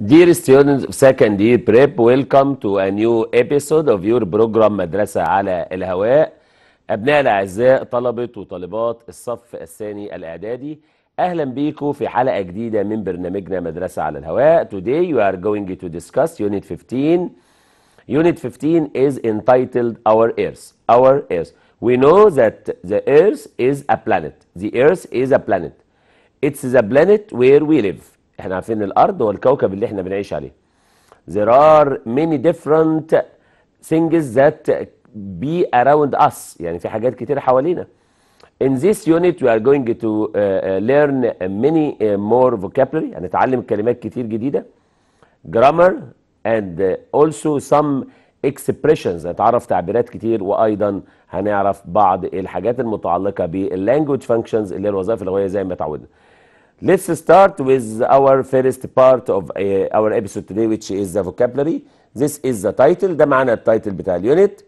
Dear students of second year prep, welcome to a new episode of your program مدرسة على الهواء. أبناء الأعزاء طلبة وطالبات الصف الثاني الإعدادي أهلا بيكم في حلقة جديدة من برنامجنا مدرسة على الهواء. Today you are going to discuss unit 15. Unit 15 is entitled Our Earth. Our Earth. We know that the Earth is a planet. The Earth is a planet. It's the planet where we live. احنا عارفين الارض والكوكب اللي احنا بنعيش عليه there are many different things that be around us يعني في حاجات كتير حوالينا in this unit we are going to uh, uh, learn many uh, more vocabulary هنتعلم يعني كلمات كتير جديدة grammar and also some expressions هنتعرف تعبيرات كتير وايضا هنعرف بعض الحاجات المتعلقة باللانجوج فانكشنز اللي هي الوظائف اللغوية زي ما اتعودنا Let's start with our first part of uh, our episode today which is the vocabulary. This is the title the معنى title, بتاع unit.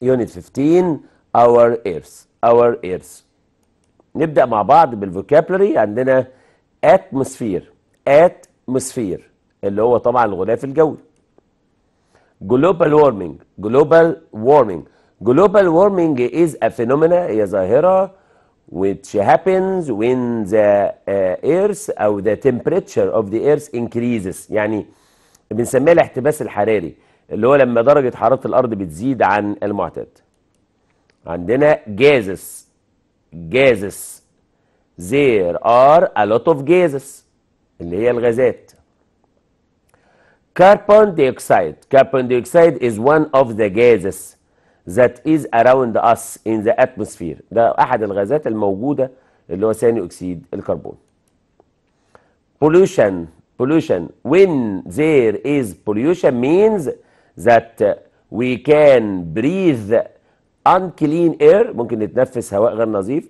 Unit 15 our ears our ears. نبدأ مع بعض بالفوكابلري عندنا atmosphere atmosphere اللي هو طبعا الغلاف الجوي. global warming global warming global warming is a phenomena هي ظاهرة which happens when the uh, earth or the temperature of the earth increases يعني بنسميها الاحتباس الحراري اللي هو لما درجة حرارة الأرض بتزيد عن المعتاد عندنا gases gases there are a lot of gases اللي هي الغازات carbon dioxide carbon dioxide is one of the gases that is around us in the atmosphere ده أحد الغازات الموجودة اللي هو ثاني أكسيد الكربون pollution pollution when there is pollution means that we can breathe unclean air ممكن نتنفس هواء غير نظيف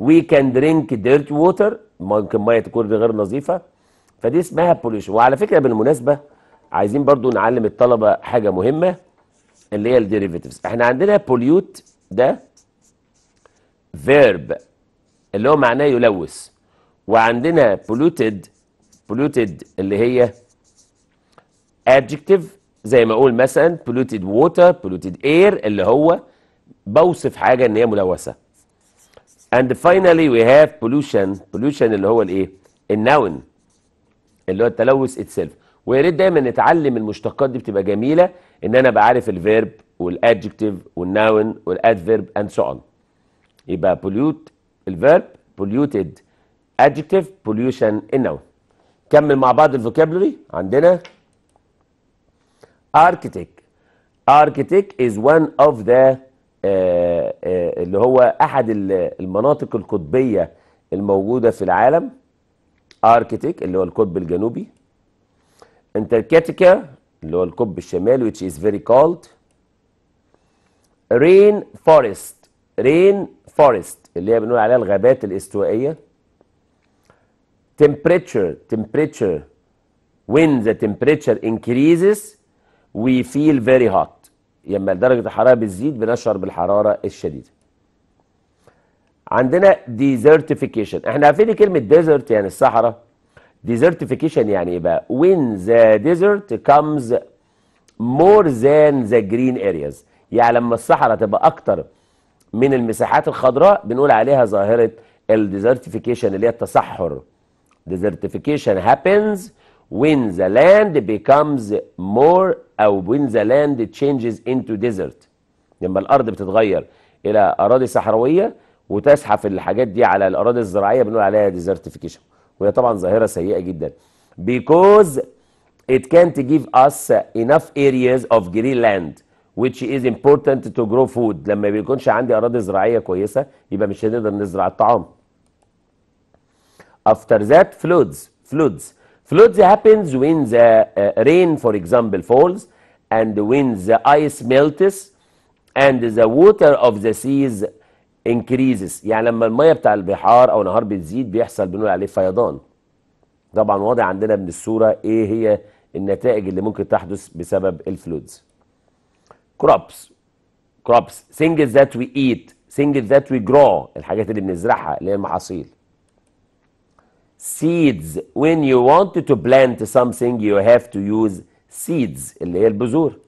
we can drink dirty water ممكن ميه تكون غير نظيفه فدي اسمها pollution وعلى فكره بالمناسبه عايزين برضو نعلم الطلبه حاجه مهمه اللي هي الديريفيتيفز احنا عندنا بوليوت ده فيرب اللي هو معناه يلوث وعندنا بولوتد بولوتد اللي هي ادجكتيف زي ما اقول مثلا بولوتد ووتر بولوتد اير اللي هو بوصف حاجه ان هي ملوثه and finally we have pollution pollution اللي هو الايه الناون اللي هو التلوث اتسلف ويا ريت دايما نتعلم المشتقات دي بتبقى جميله ان انا بعرف الفيرب والادجكتيف والناون والادفيرب اند سو اون يبقى بوليوت الفيرب بوليوتد ادجكتيف بوليوشن الناون كمل مع بعض الفوكابلري عندنا architect architect is one of the uh, uh, اللي هو احد المناطق القطبيه الموجوده في العالم architect اللي هو القطب الجنوبي انتركتيكا اللي هو القطب الشمالي which is very cold rain forest rain forest اللي هي بنقول عليها الغابات الاستوائيه temperature temperature when the temperature increases we feel very hot لما درجه الحراره بتزيد بنشعر بالحراره الشديده عندنا desertification احنا عارفين كلمه desert يعني الصحراء desertification يعني ايه بقى when the desert comes more than the green areas يعني لما الصحراء تبقى اكتر من المساحات الخضراء بنقول عليها ظاهرة الديزرتيفيكيشن اللي هي التصحر desertification happens when the land becomes more أو when the land changes into desert لما الأرض بتتغير إلى أراضي صحراوية وتسحف الحاجات دي على الأراضي الزراعية بنقول عليها desertification وهي طبعا ظاهرة سيئة جدا because it can't give us enough areas of green land which is important to grow food لما بيكونش عندي أراضي زراعية كويسة يبقى مش هنقدر نزرع الطعام after that floods floods floods happens when the uh, rain for example falls and when the ice melts and the water of the seas انكريزز يعني لما الميه بتاع البحار او نهار بتزيد بيحصل بنقول عليه فيضان طبعا واضح عندنا من الصوره ايه هي النتائج اللي ممكن تحدث بسبب الفلودز كروبس كروبس سينجز ذات وي ايت سينجز ذات وي جرو الحاجات اللي بنزرعها اللي هي المحاصيل seeds when you want to plant something you have to use seeds اللي هي البذور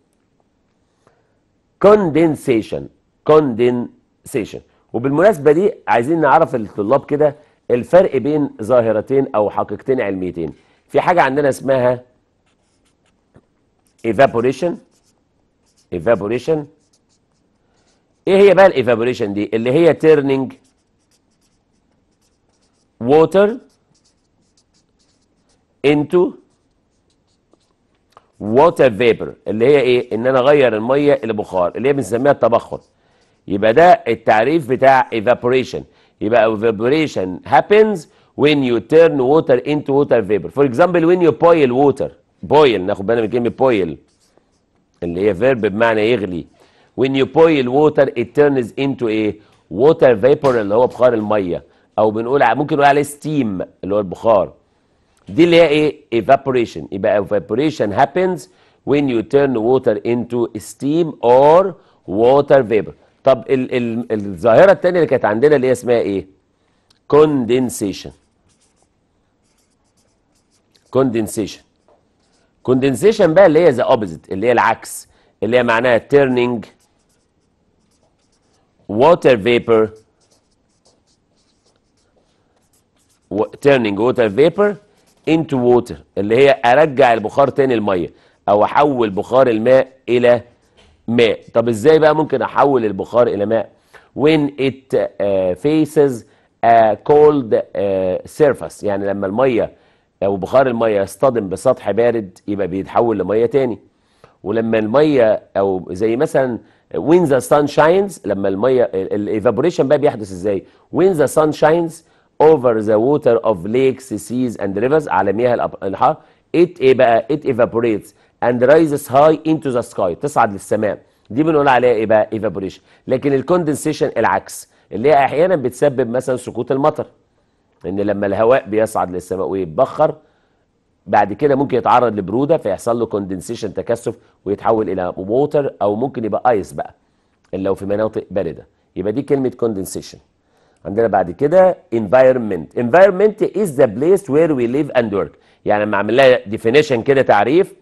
condensation condensation وبالمناسبة دي عايزين نعرف الطلاب كده الفرق بين ظاهرتين أو حقيقتين علميتين في حاجة عندنا اسمها evaporation evaporation ايه هي بقى الايفابوريشن دي اللي هي turning water into water vapor اللي هي ايه ان انا اغير الميه الى بخار اللي هي بنسميها التبخر يبقى ده التعريف بتاع evaporation يبقى evaporation happens when you turn water into water vapor for example when you boil water boil ناخد بالنا من كلمه boil اللي هي verb بمعنى يغلي when you boil water it turns into a water vapor اللي هو بخار الميه او بنقول ممكن نقول عليه steam اللي هو البخار دي اللي هي ايه evaporation يبقى evaporation happens when you turn water into steam or water vapor طب ال ال الظاهره الثانيه اللي كانت عندنا اللي هي اسمها ايه كوندنسيشن كوندنسيشن كوندنسيشن بقى اللي هي ذا اوبوزيت اللي هي العكس اللي هي معناها تيرنينج ووتر فيبر تيرنينج ووتر فيبر انتو ووتر اللي هي ارجع البخار تاني الميه او احول بخار الماء الى ماء طب ازاي بقى ممكن احول البخار الى ماء when it uh, faces a cold uh, surface يعني لما الميه او بخار الميه يصطدم بسطح بارد يبقى بيتحول لميه تاني ولما الميه او زي مثلا when the sun shines لما الميه الايفابوريشن بقى بيحدث ازاي when the sun shines over the water of lakes seas and rivers على مياه الابحار it ايه بقى it evaporates and rises high into the sky تصعد للسماء دي بنقول عليها ايه بقى evaporation لكن الكوندنسيشن العكس اللي هي احيانا بتسبب مثلا سقوط المطر ان لما الهواء بيصعد للسماء ويتبخر بعد كده ممكن يتعرض لبروده فيحصل له كوندنسيشن تكثف ويتحول الى ووتر او ممكن يبقى ايس بقى لو في مناطق بارده يبقى دي كلمه كوندنسيشن عندنا بعد كده environment environment is the place where we live and work يعني لما اعمل لها definition كده تعريف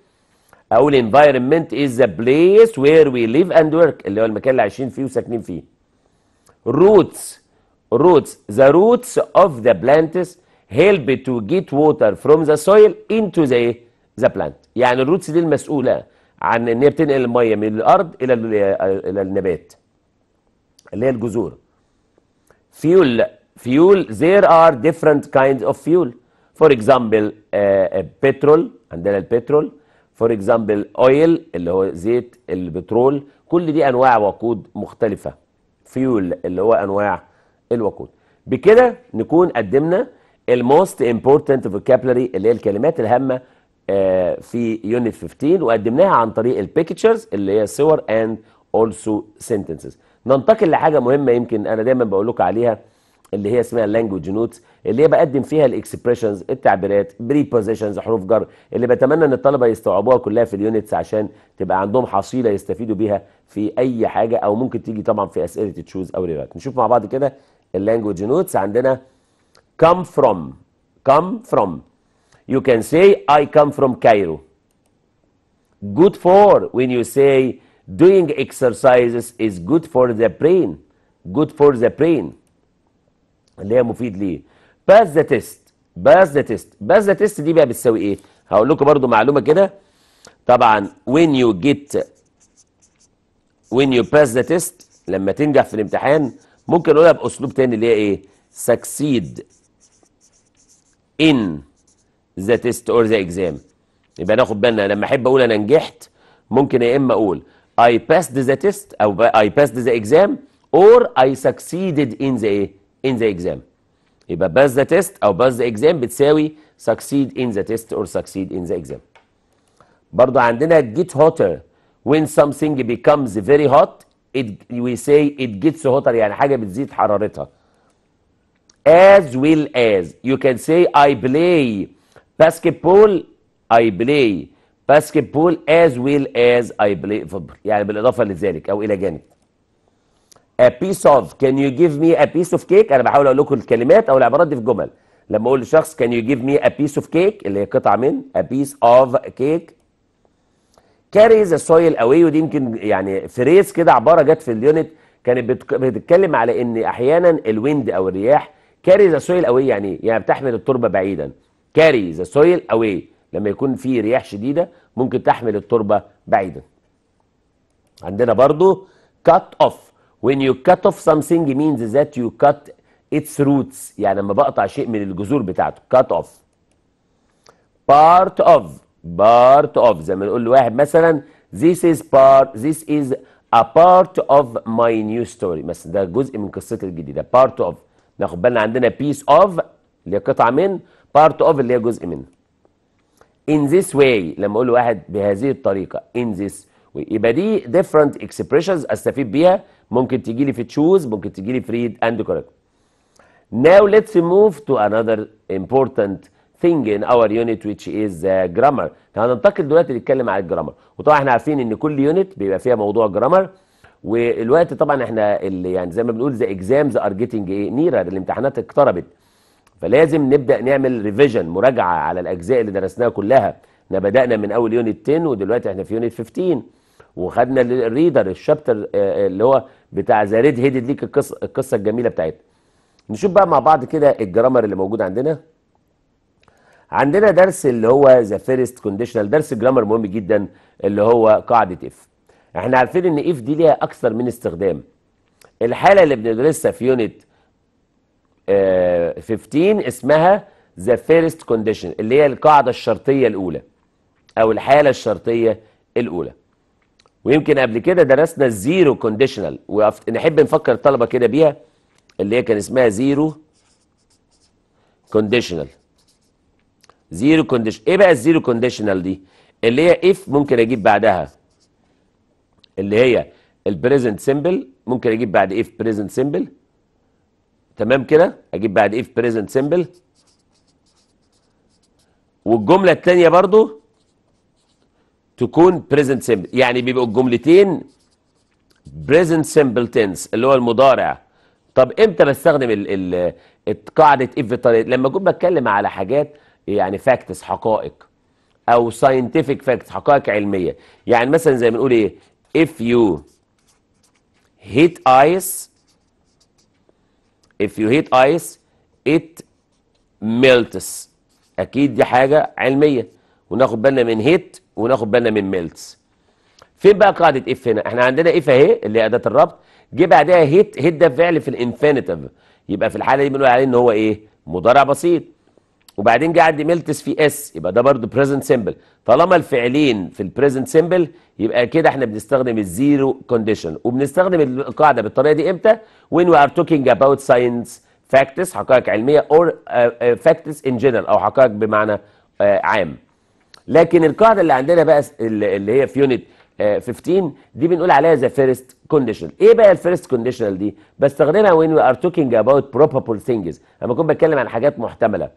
او الانفايرمنت از ذا بليس وير وي ليف اند ورك اللي هو المكان اللي عايشين فيه وساكنين فيه roots roots the roots of the plants help to get water from the soil into the the plant يعني الروتس دي المسؤوله عن ان هي بتنقل الميه من الارض الى الى النبات اللي هي الجذور fuel fuel there are different kinds of fuel for example uh, petrol عندنا البترول فور اكزامبل اويل اللي هو زيت البترول كل دي انواع وقود مختلفه فيول اللي هو انواع الوقود بكده نكون قدمنا الموست امبورتنت فوكابلري اللي هي الكلمات الهامه آه، في يونت 15 وقدمناها عن طريق البيكتشرز اللي هي صور اند اولسو سنتنسز ننتقل لحاجه مهمه يمكن انا دايما بقول لكم عليها اللي هي اسمها اللانجوج نوت اللي هي بقدم فيها الاكسبريشنز التعبيرات بريبوزيشنز حروف جر اللي بتمنى ان الطلبه يستوعبوها كلها في اليونتس عشان تبقى عندهم حصيله يستفيدوا بيها في اي حاجه او ممكن تيجي طبعا في اسئله تشوز او ريبات نشوف مع بعض كده اللانجوج نوتس عندنا كم فروم كم فروم يو كان سي اي كم فروم كايرو جود فور وين يو سي دوينج اكسرسايزز از جود فور ذا برين جود فور ذا برين اللي هي مفيد ليه باس ذا تيست باس ذا تيست باس ذا تيست دي بقى بتساوي ايه هقول لكم برضو معلومه كده طبعا وين يو جيت وين يو باس ذا تيست لما تنجح في الامتحان ممكن نقولها باسلوب تاني اللي هي ايه سكسيد ان ذا تيست اور ذا اكزام يبقى ناخد بالنا لما احب اقول انا نجحت ممكن يا اما اقول اي passed ذا تيست او اي I ذا اكزام اور اي سكسيدد ان ذا ايه in the exam يبقى pass the test أو pass the exam بتساوي succeed in the test or succeed in the exam برضو عندنا get hotter when something becomes very hot it, we say it gets hotter يعني حاجة بتزيد حرارتها as well as you can say I play basketball I play basketball as well as I play football يعني بالإضافة لذلك أو إلى جانب a piece of can you give me a piece of cake انا بحاول اقول لكم الكلمات او العبارات دي في جمل لما اقول لشخص can you give me a piece of cake اللي هي قطعه من a piece of cake carries the soil away ودي يمكن يعني فريز كده عباره جت في اليونت كانت بتتكلم على ان احيانا الويند او الرياح كاري the soil away يعني ايه؟ يعني بتحمل التربه بعيدا كاري the soil away لما يكون في رياح شديده ممكن تحمل التربه بعيدا عندنا برضو cut off when you cut off something means that you cut its roots يعني لما بقطع شيء من الجذور بتاعته cut off part of part of زي ما نقول لواحد مثلا this is part this is a part of my new story مثلا ده جزء من قصتي الجديده part of ناخد بالنا عندنا piece of اللي هي قطعه من part of اللي هي جزء منه in this way لما اقول لواحد بهذه الطريقه in this way يبقى دي different expressions استفيد بيها ممكن تيجي لي في تشوز ممكن تيجي لي في ريد اند كوركت ناو ليتس موف تو انذر امبورتنت ثينج ان اور يونت ويتش از the grammar. هننتقل دلوقتي نتكلم على الجرامر وطبعا احنا عارفين ان كل يونت بيبقى فيها موضوع جرامر والوقت طبعا احنا اللي يعني زي ما بنقول ذا اكزامز ار جيتنج ايه نيرر الامتحانات اقتربت فلازم نبدا نعمل ريفيجن مراجعه على الاجزاء اللي درسناها كلها احنا بدانا من اول يونت 10 ودلوقتي احنا في يونت 15 وخدنا الريدر الشابتر آه، آه، اللي هو بتاع زاريد ريد هيدد ليك القصه القصه الجميله بتاعتنا نشوف بقى مع بعض كده الجرامر اللي موجود عندنا عندنا درس اللي هو ذا فيرست كونديشنال درس جرامر مهم جدا اللي هو قاعده اف احنا عارفين ان اف دي ليها اكثر من استخدام الحاله اللي بندرسها في يونت 15 آه، اسمها ذا فيرست كونديشن اللي هي القاعده الشرطيه الاولى او الحاله الشرطيه الاولى ويمكن قبل كده درسنا الزيرو كونديشنال ونحب نفكر الطلبه كده بيها اللي هي كان اسمها زيرو كونديشنال زيرو كونديشن ايه بقى الزيرو كونديشنال دي اللي هي اف ممكن اجيب بعدها اللي هي البريزنت سيمبل ممكن اجيب بعد اف بريزنت سيمبل تمام كده اجيب بعد اف بريزنت سيمبل والجمله الثانيه برضو تكون present simple يعني بيبقوا الجملتين present simple tense اللي هو المضارع طب امتى بستخدم ال ال قاعده if طريقة لما اكون بتكلم على حاجات يعني فاكتس حقائق او ساينتفك فاكتس حقائق علميه يعني مثلا زي ما بنقول ايه if you hit ice if you hit ice it melts اكيد دي حاجه علميه وناخد بالنا من hit وناخد بالنا من ميلتس فين بقى قاعده اف هنا احنا عندنا اف اهي اللي هي اداه الربط جه بعدها هيت هيت ده فعل في الانفينيتيف يبقى في الحاله دي بنقول عليه ان هو ايه مضارع بسيط وبعدين جه عندي ميلتس في اس يبقى ده برضه بريزنت سيمبل طالما الفعلين في البريزنت سيمبل يبقى كده احنا بنستخدم الزيرو كونديشن وبنستخدم القاعده بالطريقه دي امتى وين وي ار توكينج اباوت ساينس فاكتس حقائق علميه اور فاكتس ان جنرال او حقائق بمعنى uh, عام لكن القاعده اللي عندنا بقى اللي هي في يونت 15 آه، دي بنقول عليها ذا فيرست كونديشنال ايه بقى الفيرست كونديشنال دي بستخدمها وين وي ار توكينج اباوت بروبابل ثينجز لما اكون بتكلم عن حاجات محتمله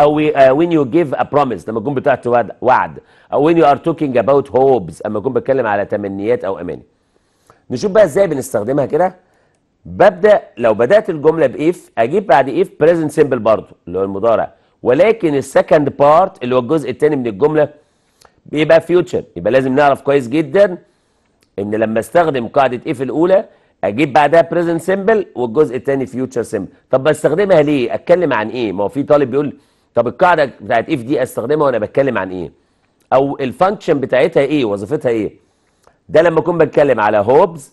او وين يو جيف ا بروميس لما اكون بتاعت وعد او وين يو ار توكينج اباوت هوبز لما اكون بتكلم على تمنيات او اماني نشوف بقى ازاي بنستخدمها كده ببدا لو بدات الجمله بايف اجيب بعد ايف بريزنت سيمبل برضه اللي هو المضارع ولكن السكند بارت اللي هو الجزء الثاني من الجمله بيبقى فيوتشر يبقى لازم نعرف كويس جدا ان لما استخدم قاعده ايه في الاولى اجيب بعدها بريزنت سيمبل والجزء الثاني فيوتشر سيمبل طب بستخدمها ليه اتكلم عن ايه ما هو في طالب بيقول طب القاعده بتاعت اف دي استخدمها وانا بتكلم عن ايه او الفانكشن بتاعتها ايه وظيفتها ايه ده لما اكون بتكلم على هوبز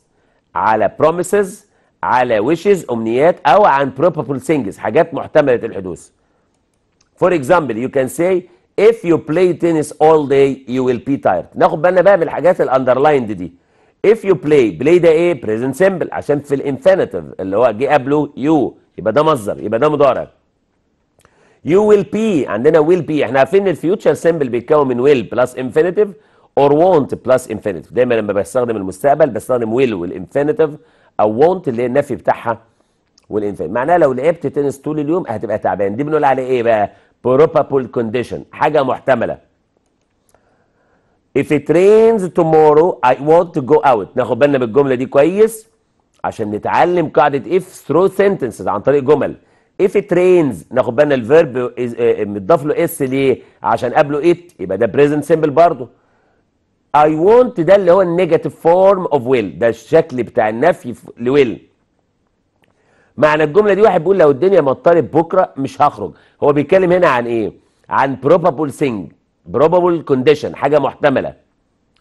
على بروميسز على ويشز امنيات او عن بروبابل سينجز حاجات محتمله الحدوث For example you can say if you play tennis all day you will be tired ناخد بالنا بقى من الحاجات الاندرلايند دي if you play play ده ايه present simple عشان في الانفينيتيف اللي هو جه قبله يو يبقى ده مصدر يبقى ده مضارع you will be عندنا will be احنا عارفين ان الفيوتشر سيمبل بيتكون من will بلس انفينيتيف or want بلس انفينيتيف دايما لما بستخدم المستقبل بستخدم will والانفينيتيف او want اللي هي النفي بتاعها والانفينيتيف معناها لو لعبت تنس طول اليوم هتبقى تعبان دي بنقول عليه ايه بقى probable condition حاجة محتملة if it rains tomorrow I want to go out ناخد بالنا بالجملة دي كويس عشان نتعلم قاعدة if through sentences عن طريق جمل if it rains ناخد بالنا الفيرب آه، آه، متضاف له اس ليه عشان قبله it يبقى ده present simple برضه I want ده اللي هو النيجاتيف فورم اوف will ده الشكل بتاع النفي لويل معنى الجمله دي واحد بيقول لو الدنيا مطرت بكره مش هخرج هو بيتكلم هنا عن ايه عن بروبابل ثينج بروبابل كونديشن حاجه محتمله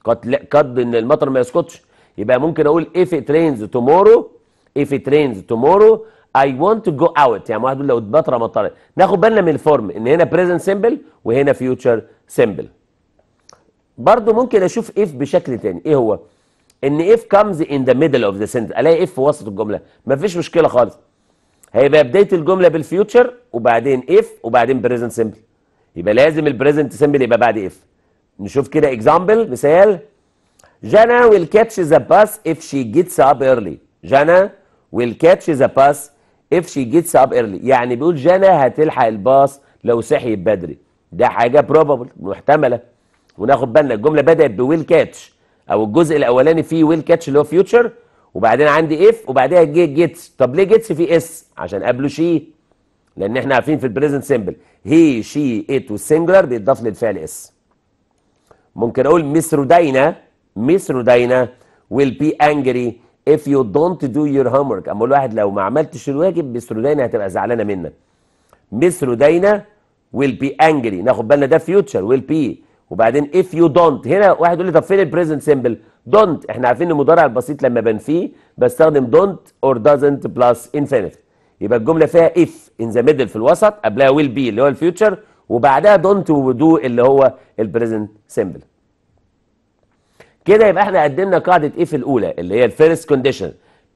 قد قد ان المطر ما يسقطش يبقى ممكن اقول اف it rains tomorrow if it rains tomorrow I want to go out يعني واحد بيقول لو البطرة مطرت ناخد بالنا من الفورم ان هنا بريزنت simple وهنا فيوتشر simple برضو ممكن اشوف اف بشكل تاني ايه هو ان اف كمز ان ذا ميدل اوف ذا sentence الاقي اف في وسط الجملة مفيش مشكلة خالص هيبقى بدايه الجمله بالفيوتشر وبعدين اف وبعدين بريزنت سمبل يبقى لازم البريزنت سمبل يبقى بعد اف نشوف كده اكزامبل مثال جانا ويل كاتش ذا باس اف شي جيتس اب ايرلي جانا ويل كاتش ذا باس اف شي جيتس اب ايرلي يعني بيقول جانا هتلحق الباص لو صحيت بدري ده حاجه بروبابل محتمله وناخد بالنا الجمله بدات بويل كاتش او الجزء الاولاني فيه ويل كاتش اللي هو فيوتشر وبعدين عندي اف وبعدها جي جيتس طب ليه جيتس في اس عشان قبله شي لان احنا عارفين في البريزنت سيمبل هي شي ات والسنجلر بيتضاف للفعل اس ممكن اقول مس مس مصردينا ويل بي انجري اف يو دونت دو يور هوم ورك اما الواحد لو ما عملتش الواجب مس مصردينا هتبقى زعلانه منك مس مصردينا ويل بي انجري ناخد بالنا ده فيوتشر ويل بي وبعدين اف يو دونت هنا واحد يقول لي طب فين البريزنت سيمبل don't احنا عارفين المضارع البسيط لما بنفيه بستخدم don't or doesn't plus infinitive يبقى الجمله فيها if in the middle في الوسط قبلها will be اللي هو الفيوتشر وبعدها don't وdo اللي هو البريزنت سيمبل كده يبقى احنا قدمنا قاعده if الاولى اللي هي الفيرست كونديشن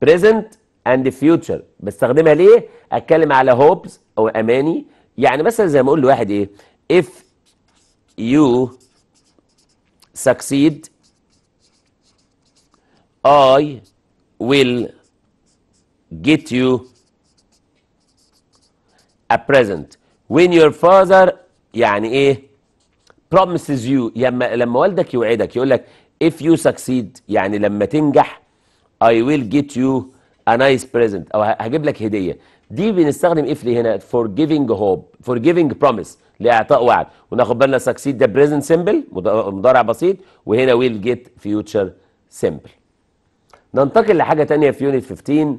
present and future بستخدمها ليه اتكلم على hopes او اماني يعني مثلا زي ما اقول لواحد ايه if you succeed I will get you a present when your father يعني ايه promises you لما لما والدك يوعدك يقول لك if you succeed يعني لما تنجح I will get you a nice present او هجيب لك هديه دي بنستخدم if ليه هنا for giving hope for giving promise لاعطاء وعد وناخد بالنا succeed ده present simple مضارع بسيط وهنا will get future simple ننتقل لحاجه تانية في يونت 15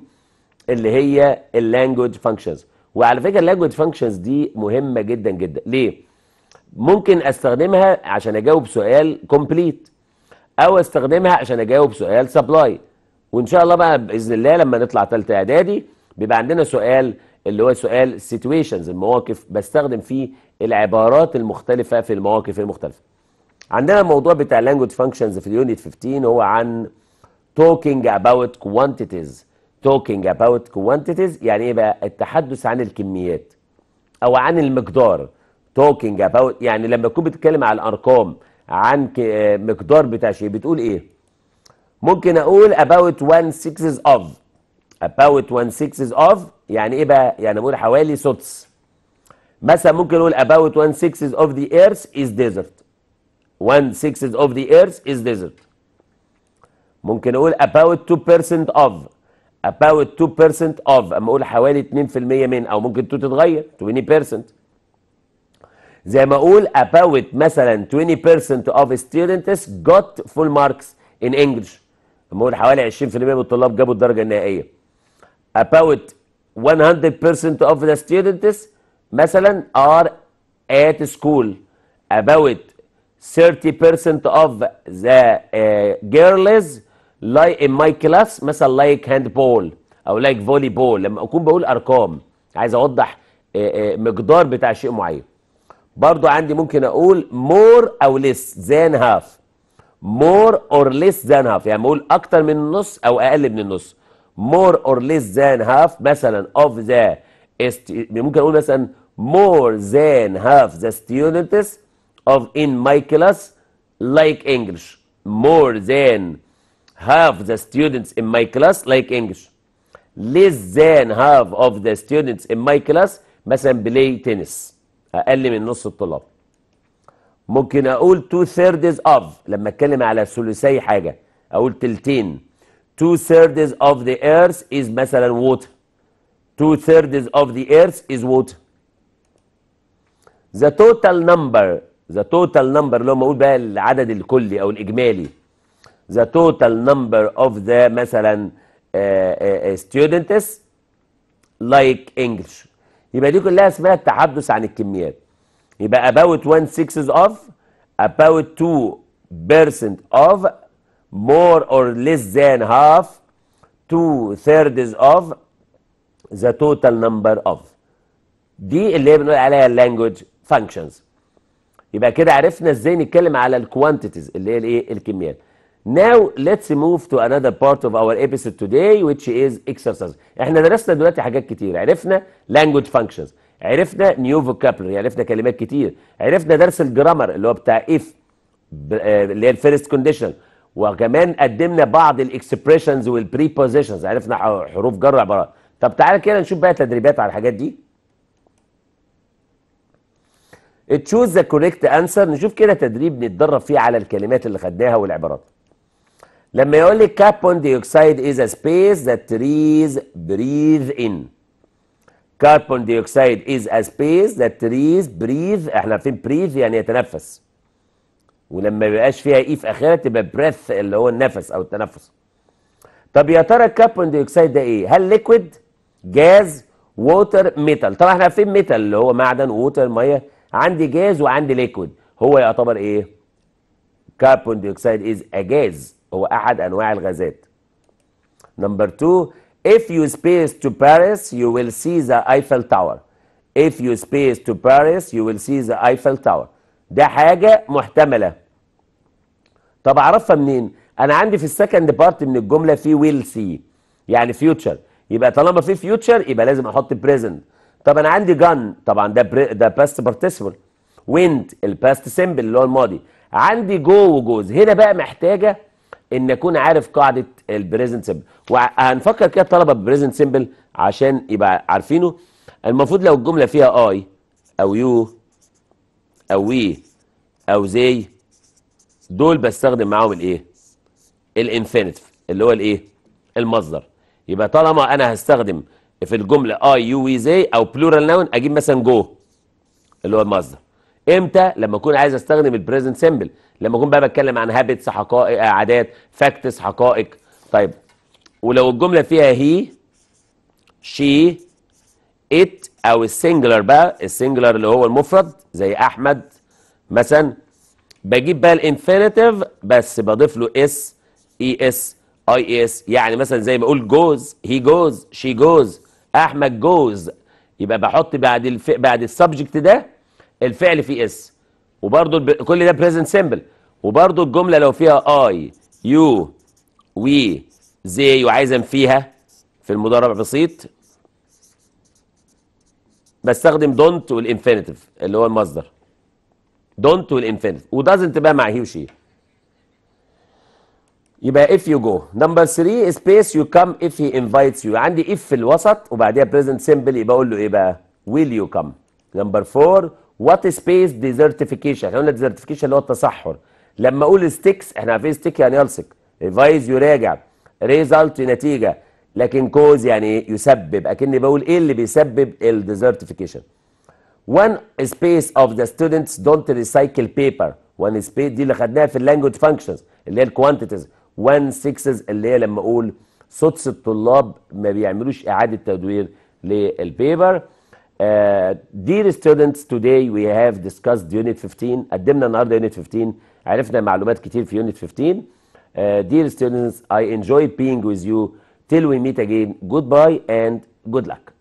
اللي هي اللانجوج فانكشنز وعلى فكره اللانجوج فانكشنز دي مهمه جدا جدا ليه ممكن استخدمها عشان اجاوب سؤال كومبليت او استخدمها عشان اجاوب سؤال سبلاي وان شاء الله بقى باذن الله لما نطلع ثالثه اعدادي بيبقى عندنا سؤال اللي هو سؤال سيتويشنز المواقف بستخدم فيه العبارات المختلفه في المواقف المختلفه عندنا الموضوع بتاع لانجوج فانكشنز في اليونت 15 هو عن talking about quantities talking about quantities يعني ايه بقى التحدث عن الكميات او عن المقدار talking about يعني لما تكون بتتكلم على الارقام عن مقدار بتاع شيء بتقول ايه ممكن اقول about one sixes of about one sixes of يعني ايه بقى يعني بقول حوالي سدس مثلا ممكن اقول about one sixes of the earth is desert one sixes of the earth is desert ممكن اقول about 2% of about 2% of اما اقول حوالي 2% من او ممكن 2 تتغير 20% زي ما اقول about مثلا 20% of students got full marks in English اما اقول حوالي 20% من الطلاب جابوا الدرجه النهائيه about 100% of the students مثلا are at school about 30% of the uh, girls لايك ان ماي كلاس مثلا لايك هاند بول او لايك فولي بول لما اكون بقول ارقام عايز اوضح آه، آه، مقدار بتاع شيء معين برضو عندي ممكن اقول مور او ليس ذان هاف مور اور ليس ذان هاف يعني بقول اكتر من النص او اقل من النص مور اور ليس ذان هاف مثلا اوف ذا ممكن اقول مثلا more than half the students of in my class like English more than half the students in my class like English less than half of the students in my class مثلا بلاي تنس أقل من نص الطلاب ممكن أقول two thirds of لما أتكلم على ثلثي حاجة أقول تلتين two thirds of the earth is مثلا water two thirds of the earth is water the total number the total number لو ما أقول بقى العدد الكلي أو الإجمالي the total number of the مثلا uh, uh, students like English يبقى دي كلها اسمها التحدث عن الكميات يبقى about one sixth of about two percent of more or less than half two thirds of the total number of دي اللي بنقول عليها language functions يبقى كده عرفنا ازاي نتكلم على الكوانتيتيز اللي هي الايه الكميات Now let's move to another part of our episode today which is exercise. احنا درسنا دلوقتي حاجات كتير عرفنا language functions عرفنا new vocabulary عرفنا كلمات كتير عرفنا درس الجرامر اللي هو بتاع if آه، اللي هي الفيرست كونديشن وكمان قدمنا بعض الاكسبريشنز والبريبوزيشنز عرفنا حروف جر وعبارات طب تعالى كده نشوف بقى تدريبات على الحاجات دي تشوز ذا كوريكت انسر نشوف كده تدريب نتدرب فيه على الكلمات اللي خدناها والعبارات لما يقول لك كربون ديوكسيد از سبيس space تريز بريذ ان in كربون ديوكسيد از a space that trees breathe احنا عارفين بريذ يعني يتنفس ولما ما بيبقاش فيها اي في اخرها تبقى بريث اللي هو النفس او التنفس طب يا ترى الكربون ديوكسيد ده ايه هل ليكويد جاز ووتر ميتال طبعا احنا عارفين ميتال اللي هو معدن ووتر ميه عندي جاز وعندي ليكويد هو يعتبر ايه كربون ديوكسيد از اجاز هو أحد أنواع الغازات نمبر 2 if you space to Paris you will see the Eiffel Tower if you space to Paris you will see the Eiffel Tower ده حاجة محتملة طب أعرفها منين أنا عندي في السكند بارت من الجملة في will see يعني فيوتشر يبقى طالما في فيوتشر يبقى لازم أحط present طب أنا عندي gun طبعا ده بري... ده past participle wind الباست سيمبل اللي هو الماضي عندي جو وجوز هنا بقى محتاجه ان اكون عارف قاعده البريزنت سيمبل وهنفكر كده الطلبه بالبريزنت سيمبل عشان يبقى عارفينه المفروض لو الجمله فيها اي او يو او وي او زي دول بستخدم معاهم الايه الانفينيتيف اللي هو الايه المصدر يبقى طالما انا هستخدم في الجمله اي يو وي زي او بلورال ناون اجيب مثلا جو اللي هو المصدر امتى لما اكون عايز استخدم البريزنت سيمبل لما اكون بقى بتكلم عن هابتس حقائق عادات فاكتس حقائق طيب ولو الجمله فيها هي شي ات او السنجلر بقى السنجلر اللي هو المفرد زي احمد مثلا بجيب بقى الانفينيتيف بس بضيف له اس اي اس اي اس يعني مثلا زي ما اقول جوز هي جوز شي جوز احمد جوز يبقى بحط بعد الف... بعد السبجكت ده الفعل في اس وبرضو الب... كل ده بريزنت سيمبل وبرضو الجمله لو فيها اي يو وي زي وعايز فيها في المضارع بسيط بستخدم دونت والانفينيتيف اللي هو المصدر دونت والانفينيتيف ودازنت بقى مع هي وشي يبقى اف يو جو نمبر 3 سبيس يو كم اف هي انفايتس يو عندي اف في الوسط وبعديها بريزنت سيمبل يبقى اقول له ايه بقى ويل يو كم نمبر 4 وات سبيس ديزرتيفيكيشن احنا قلنا ديزرتيفيكيشن اللي هو التصحر لما اقول ستيكس احنا عارفين ستيك يعني يلصق ريفايز يراجع ريزلت نتيجه لكن كوز يعني يسبب اكني بقول ايه اللي بيسبب الديزرتيفيكيشن وان سبيس اوف ذا ستودنتس دونت ريسايكل بيبر وان سبيس دي اللي خدناها في اللانجوج فانكشنز اللي هي الكوانتيتيز وان سيكسز اللي هي لما اقول صوت الطلاب ما بيعملوش اعاده تدوير للبيبر Uh, dear students, today we have discussed Unit 15. قدمنا النهارده Unit 15. عرفنا معلومات كتير في Unit 15. Uh, dear students, I enjoy being with you. Till we meet again, goodbye and good luck.